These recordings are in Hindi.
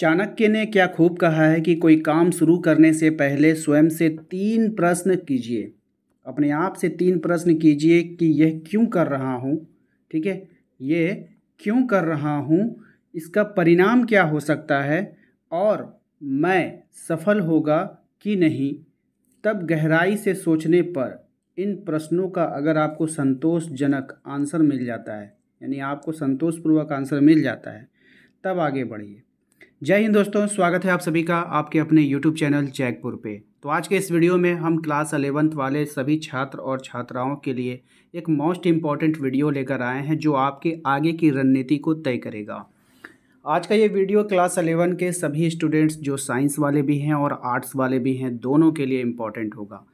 चाणक्य ने क्या खूब कहा है कि कोई काम शुरू करने से पहले स्वयं से तीन प्रश्न कीजिए अपने आप से तीन प्रश्न कीजिए कि यह क्यों कर रहा हूँ ठीक है ये क्यों कर रहा हूँ इसका परिणाम क्या हो सकता है और मैं सफल होगा कि नहीं तब गहराई से सोचने पर इन प्रश्नों का अगर आपको संतोषजनक आंसर मिल जाता है यानी आपको संतोषपूर्वक आंसर मिल जाता है तब आगे बढ़िए जय हिंद दोस्तों स्वागत है आप सभी का आपके अपने यूट्यूब चैनल जैकपुर पे तो आज के इस वीडियो में हम क्लास अलेवंथ वाले सभी छात्र और छात्राओं के लिए एक मोस्ट इम्पॉर्टेंट वीडियो लेकर आए हैं जो आपके आगे की रणनीति को तय करेगा आज का ये वीडियो क्लास अलेवन के सभी स्टूडेंट्स जो साइंस वाले भी हैं और आर्ट्स वाले भी हैं दोनों के लिए इम्पॉर्टेंट होगा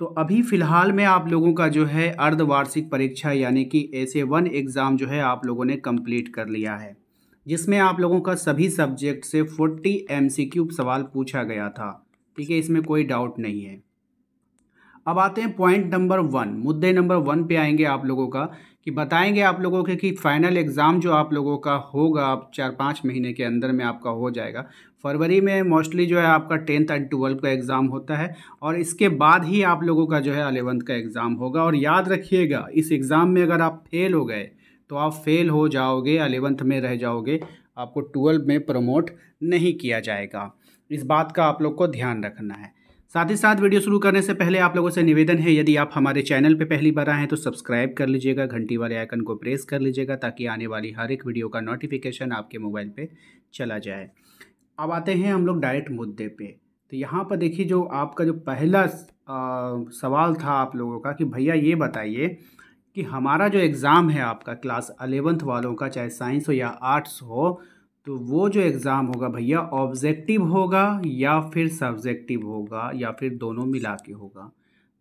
तो अभी फ़िलहाल में आप लोगों का जो है अर्धवार्षिक परीक्षा यानी कि ऐसे वन एग्ज़ाम जो है आप लोगों ने कंप्लीट कर लिया है जिसमें आप लोगों का सभी सब्जेक्ट से फोर्टी एम सवाल पूछा गया था ठीक है इसमें कोई डाउट नहीं है अब आते हैं पॉइंट नंबर वन मुद्दे नंबर वन पे आएंगे आप लोगों का कि बताएंगे आप लोगों के कि फाइनल एग्ज़ाम जो आप लोगों का होगा आप चार पाँच महीने के अंदर में आपका हो जाएगा फरवरी में मोस्टली जो है आपका टेंथ एंड ट्वेल्थ का एग्ज़ाम होता है और इसके बाद ही आप लोगों का जो है अलेवंथ का एग्ज़ाम होगा और याद रखिएगा इस एग्ज़ाम में अगर आप फेल हो गए तो आप फेल हो जाओगे अलेवंथ में रह जाओगे आपको ट्वेल्व में प्रमोट नहीं किया जाएगा इस बात का आप लोग को ध्यान रखना है साथ ही साथ वीडियो शुरू करने से पहले आप लोगों से निवेदन है यदि आप हमारे चैनल पर पहली बार आए हैं तो सब्सक्राइब कर लीजिएगा घंटी वाले आइकन को प्रेस कर लीजिएगा ताकि आने वाली हर एक वीडियो का नोटिफिकेशन आपके मोबाइल पे चला जाए अब आते हैं हम लोग डायरेक्ट मुद्दे पे तो यहाँ पर देखिए जो आपका जो पहला आ, सवाल था आप लोगों का कि भैया ये बताइए कि हमारा जो एग्ज़ाम है आपका क्लास अलेवेंथ वालों का चाहे साइंस हो या आर्ट्स हो तो वो जो एग्ज़ाम होगा भैया ऑब्जेक्टिव होगा या फिर सब्जेक्टिव होगा या फिर दोनों मिला के होगा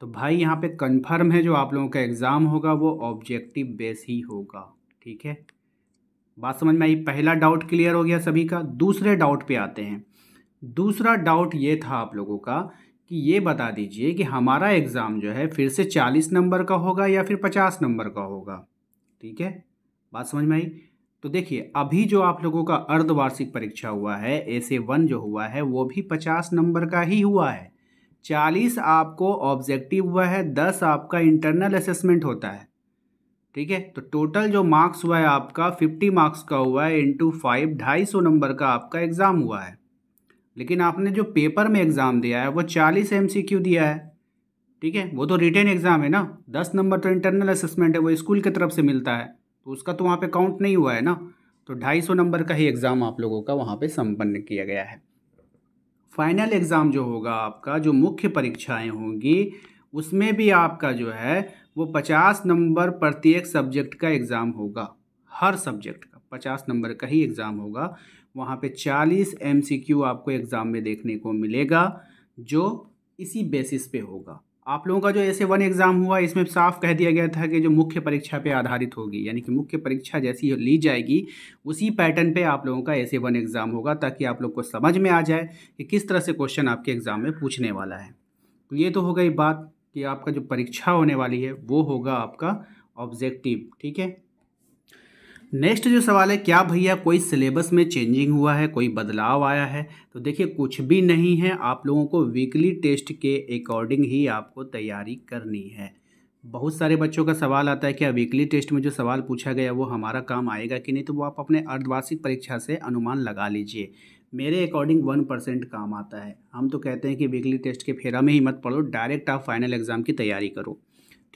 तो भाई यहाँ पे कंफर्म है जो आप लोगों का एग्ज़ाम होगा वो ऑब्जेक्टिव बेस ही होगा ठीक है बात समझ में आई पहला डाउट क्लियर हो गया सभी का दूसरे डाउट पे आते हैं दूसरा डाउट ये था आप लोगों का कि ये बता दीजिए कि हमारा एग्ज़ाम जो है फिर से चालीस नंबर का होगा या फिर पचास नंबर का होगा ठीक है बात समझ में आई तो देखिए अभी जो आप लोगों का अर्धवार्षिक परीक्षा हुआ है ऐसे वन जो हुआ है वो भी पचास नंबर का ही हुआ है चालीस आपको ऑब्जेक्टिव हुआ है दस आपका इंटरनल असेसमेंट होता है ठीक है तो टोटल जो मार्क्स हुआ है आपका फिफ्टी मार्क्स का हुआ है इंटू फाइव ढाई सौ नंबर का आपका एग्ज़ाम हुआ है लेकिन आपने जो पेपर में एग्ज़ाम दिया है वो चालीस एम दिया है ठीक है वो तो रिटर्न एग्ज़ाम है ना दस नंबर तो इंटरनल असेसमेंट है वो स्कूल की तरफ से मिलता है तो उसका तो वहाँ पे काउंट नहीं हुआ है ना तो ढाई सौ नंबर का ही एग्ज़ाम आप लोगों का वहाँ पे संपन्न किया गया है फाइनल एग्ज़ाम जो होगा आपका जो मुख्य परीक्षाएं होंगी उसमें भी आपका जो है वो पचास नंबर प्रत्येक सब्जेक्ट का एग्ज़ाम होगा हर सब्जेक्ट का पचास नंबर का ही एग्ज़ाम होगा वहाँ पे 40 एम आपको एग्ज़ाम में देखने को मिलेगा जो इसी बेसिस पे होगा आप लोगों का जो ऐसे वन एग्ज़ाम हुआ इसमें साफ कह दिया गया था कि जो मुख्य परीक्षा पे आधारित होगी यानी कि मुख्य परीक्षा जैसी ली जाएगी उसी पैटर्न पे आप लोगों का ऐसे वन एग्ज़ाम होगा ताकि आप लोग को समझ में आ जाए कि किस तरह से क्वेश्चन आपके एग्ज़ाम में पूछने वाला है तो ये तो हो गई बात कि आपका जो परीक्षा होने वाली है वो होगा आपका ऑब्जेक्टिव ठीक है नेक्स्ट जो सवाल है क्या भैया कोई सिलेबस में चेंजिंग हुआ है कोई बदलाव आया है तो देखिए कुछ भी नहीं है आप लोगों को वीकली टेस्ट के अकॉर्डिंग ही आपको तैयारी करनी है बहुत सारे बच्चों का सवाल आता है क्या वीकली टेस्ट में जो सवाल पूछा गया वो हमारा काम आएगा कि नहीं तो वो आप अपने अर्धवार्षिक परीक्षा से अनुमान लगा लीजिए मेरे अकॉर्डिंग वन परसेंट काम आता है हम तो कहते हैं कि वीकली टेस्ट के फेरा में ही मत पढ़ो डायरेक्ट आप फाइनल एग्ज़ाम की तैयारी करो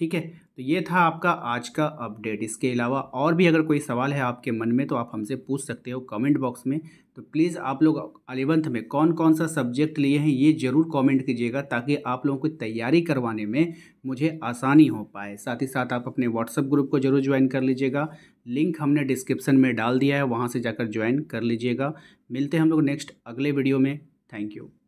ठीक है तो ये था आपका आज का अपडेट इसके अलावा और भी अगर कोई सवाल है आपके मन में तो आप हमसे पूछ सकते हो कमेंट बॉक्स में तो प्लीज़ आप लोग अलेवंथ में कौन कौन सा सब्जेक्ट लिए हैं ये ज़रूर कमेंट कीजिएगा ताकि आप लोगों को तैयारी करवाने में मुझे आसानी हो पाए साथ ही साथ आप अपने व्हाट्सएप ग्रुप को जरूर ज्वाइन कर लीजिएगा लिंक हमने डिस्क्रिप्सन में डाल दिया है वहाँ से जाकर ज्वाइन कर लीजिएगा मिलते हैं हम लोग नेक्स्ट अगले वीडियो में थैंक यू